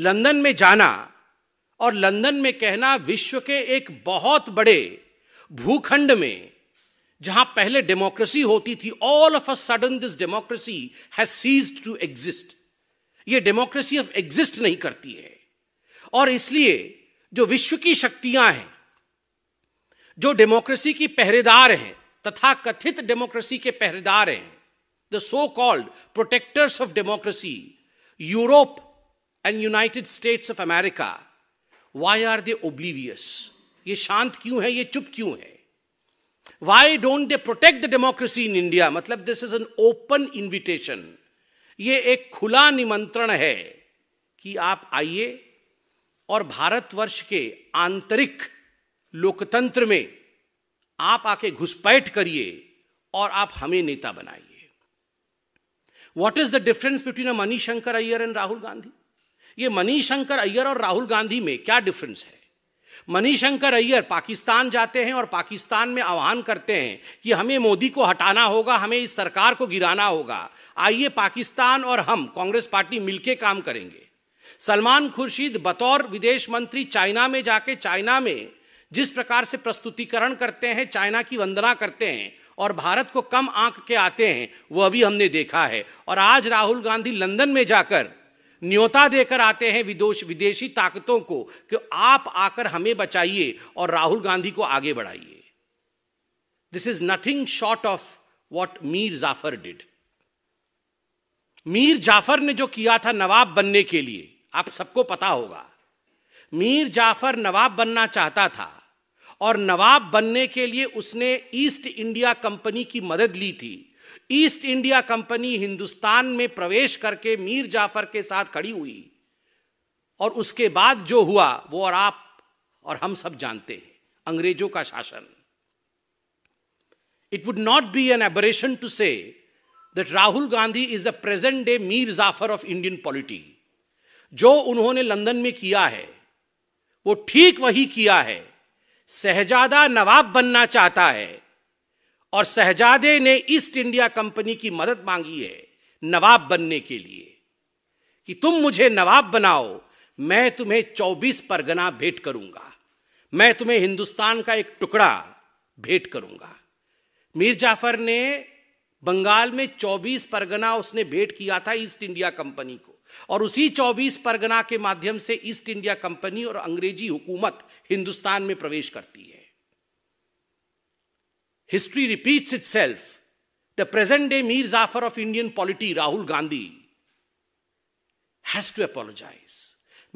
London में जाना और लंदन में कहना विश्व के एक बहुत बड़े भूखंड में जहां पहले डेमोक्रेसी होती थी all of a sudden this democracy has cease to exist ये डेमोक्रेसी अब एग्जिस्ट नहीं करती है और इसलिए जो विश्व की शक्तियां हैं जो डेमोक्रेसी की पहरेदार हैं तथा कथित डेमोक्रेसी के पहरेदार हैं the so called protectors of democracy Europe and United States of America why are they oblivious ये शांत क्यों है ये चुप क्यों है why don't they protect the democracy in India मतलब this is an open invitation ये एक खुला निमंत्रण है कि आप आइए और भारतवर्ष के आंतरिक लोकतंत्र में आप आके घुसपैठ करिए और आप हमें नेता बनाइए what is the difference between a Mani Shankar Aiyar and Rahul Gandhi ये मनीष शंकर अय्यर और राहुल गांधी में क्या डिफरेंस है मनीष शंकर अय्यर पाकिस्तान जाते हैं और पाकिस्तान में आह्वान करते हैं कि हमें मोदी को हटाना होगा हमें इस सरकार को गिराना होगा आइए पाकिस्तान और हम कांग्रेस पार्टी मिलके काम करेंगे सलमान खुर्शीद बतौर विदेश मंत्री चाइना में जाके चाइना में जिस प्रकार से प्रस्तुतिकरण करते हैं चाइना की वंदना करते हैं और भारत को कम आंक के आते हैं वह भी हमने देखा है और आज राहुल गांधी लंदन में जाकर न्योता देकर आते हैं विदोश विदेशी ताकतों को कि आप आकर हमें बचाइए और राहुल गांधी को आगे बढ़ाइए this is nothing short of what Mir Jafar did Mir Jafar ने जो किया था नवाब बनने के लिए आप सबको पता होगा मीर जाफर नवाब बनना चाहता था और नवाब बनने के लिए उसने ईस्ट इंडिया कंपनी की मदद ली थी ईस्ट इंडिया कंपनी हिंदुस्तान में प्रवेश करके मीर जाफर के साथ खड़ी हुई और उसके बाद जो हुआ वो और आप और हम सब जानते हैं अंग्रेजों का शासन it would not be an aberration to say that Rahul Gandhi is the present day Mir Jafar of Indian polity जो उन्होंने लंदन में किया है वो ठीक वही किया है सहजादा नवाब बनना चाहता है और सहजादे ने ईस्ट इंडिया कंपनी की मदद मांगी है नवाब बनने के लिए कि तुम मुझे नवाब बनाओ मैं तुम्हें 24 परगना भेंट करूंगा मैं तुम्हें हिंदुस्तान का एक टुकड़ा भेंट करूंगा मीर जाफर ने बंगाल में 24 परगना उसने भेंट किया था ईस्ट इंडिया कंपनी को और उसी 24 परगना के माध्यम से ईस्ट इंडिया कंपनी और अंग्रेजी हुकूमत हिंदुस्तान में प्रवेश करती है History repeats itself. The present day Mir Zafar of Indian polity, Rahul Gandhi, has to apologise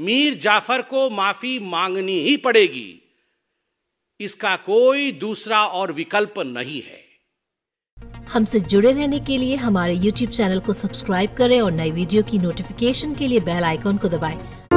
Mir Jafar को माफी मांगनी ही पड़ेगी इसका कोई दूसरा और विकल्प नहीं है हमसे जुड़े रहने के लिए हमारे YouTube चैनल को सब्सक्राइब करें और नई वीडियो की नोटिफिकेशन के लिए बेल आइकॉन को दबाएं।